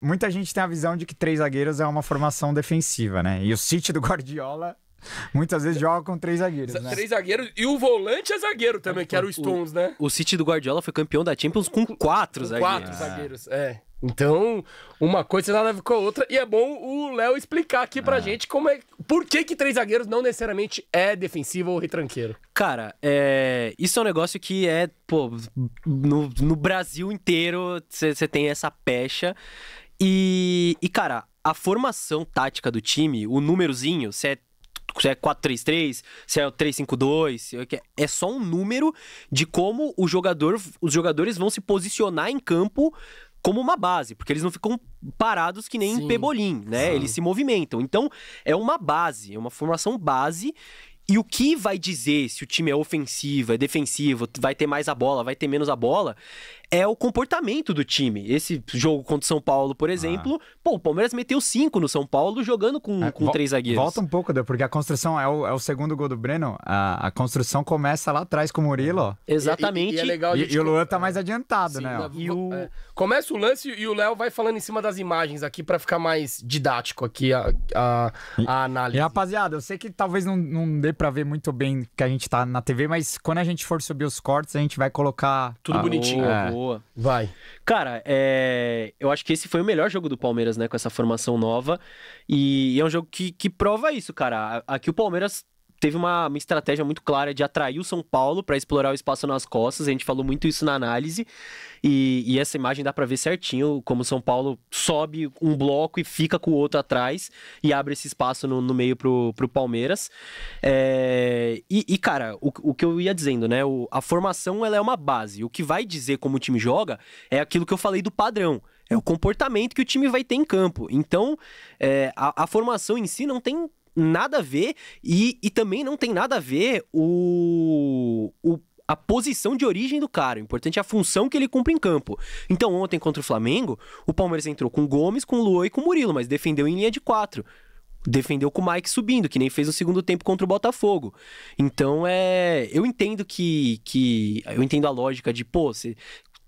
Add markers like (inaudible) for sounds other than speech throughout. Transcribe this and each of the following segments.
Muita gente tem a visão de que três zagueiros é uma formação defensiva, né? E o City do (laughs) Guardiola muitas vezes joga com três zagueiros, né? Três zagueiros e o volante é zagueiro também, que era o Stones, o, né? O City do Guardiola foi campeão da Champions com quatro com zagueiros. Quatro é. zagueiros, é. Então, uma coisa nada a ver com a outra, e é bom o Léo explicar aqui pra ah. gente como é. Por que, que três zagueiros não necessariamente é defensivo ou retranqueiro? Cara, é, isso é um negócio que é, pô, no, no Brasil inteiro você tem essa pecha. E, e, cara, a formação tática do time, o númerozinho, se é, é 4-3-3, se é o 3-5-2, é, é, é só um número de como o jogador, os jogadores vão se posicionar em campo como uma base, porque eles não ficam parados que nem Sim. pebolim, né? Sim. Eles se movimentam. Então, é uma base, é uma formação base e o que vai dizer se o time é ofensivo, é defensivo, vai ter mais a bola, vai ter menos a bola, é o comportamento do time. Esse jogo contra o São Paulo, por ah. exemplo, ah. pô, o Palmeiras meteu cinco no São Paulo jogando com, é, com três zagueiros. Volta um pouco, porque a construção é o, é o segundo gol do Breno. A, a, construção começa lá atrás com o Murilo. Ó. Exatamente. E, e, e, é e, é o Luan tá mais é. adiantado, Sim, né? né o... É. Começa o lance e o Léo vai falando em cima das imagens aqui para ficar mais didático aqui a, a, a análise. E rapaziada, eu sei que talvez não, não dê para ver muito bem que a gente tá na TV, mas quando a gente for subir os cortes, a gente vai colocar. Tudo ah, bonitinho. Boa, é. boa. Vai. Cara, é... eu acho que esse foi o melhor jogo do Palmeiras, né? Com essa formação nova. E é um jogo que, que prova isso, cara. Aqui o Palmeiras teve uma, uma estratégia muito clara de atrair o São Paulo para explorar o espaço nas costas. A gente falou muito isso na análise. E, e essa imagem dá para ver certinho como o São Paulo sobe um bloco e fica com o outro atrás e abre esse espaço no, no meio pro, pro Palmeiras. É, e, e, cara, o, o que eu ia dizendo, né? O, a formação ela é uma base. O que vai dizer como o time joga é aquilo que eu falei do padrão. É o comportamento que o time vai ter em campo. Então, é, a, a formação em si não tem nada a ver e, e também não tem nada a ver o, o a posição de origem do cara. O importante é a função que ele cumpre em campo. Então, ontem contra o Flamengo, o Palmeiras entrou com Gomes, com Luan e com Murilo, mas defendeu em linha de quatro. Defendeu com o Mike subindo, que nem fez o segundo tempo contra o Botafogo. Então, é. Eu entendo que. que eu entendo a lógica de, pô, você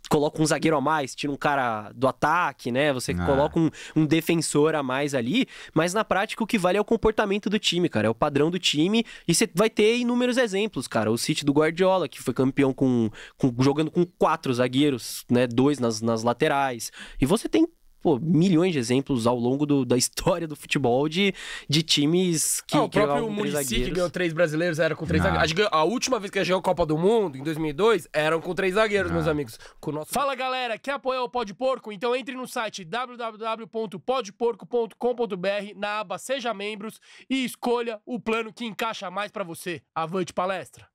coloca um zagueiro a mais, tira um cara do ataque, né? Você ah. coloca um, um, defensor a mais ali, mas na prática o que vale é o comportamento do time, cara, é o padrão do time e você vai ter inúmeros exemplos, cara. O City do Guardiola, que foi campeão com, com jogando com quatro zagueiros, né? Dois nas, nas laterais. E você tem pô, milhões de exemplos ao longo do, da história do futebol de, de times que. Ah, o próprio Murici que ganhou três brasileiros era com três ah. zagueiros. A última vez que a gente ganhou a Copa do Mundo, em 2002, eram com três zagueiros, ah. meus amigos. Com nosso... Fala galera, quer apoiar o Pode Porco? Então entre no site www.podporco.com.br na aba Seja Membros e escolha o plano que encaixa mais para você. Avante palestra!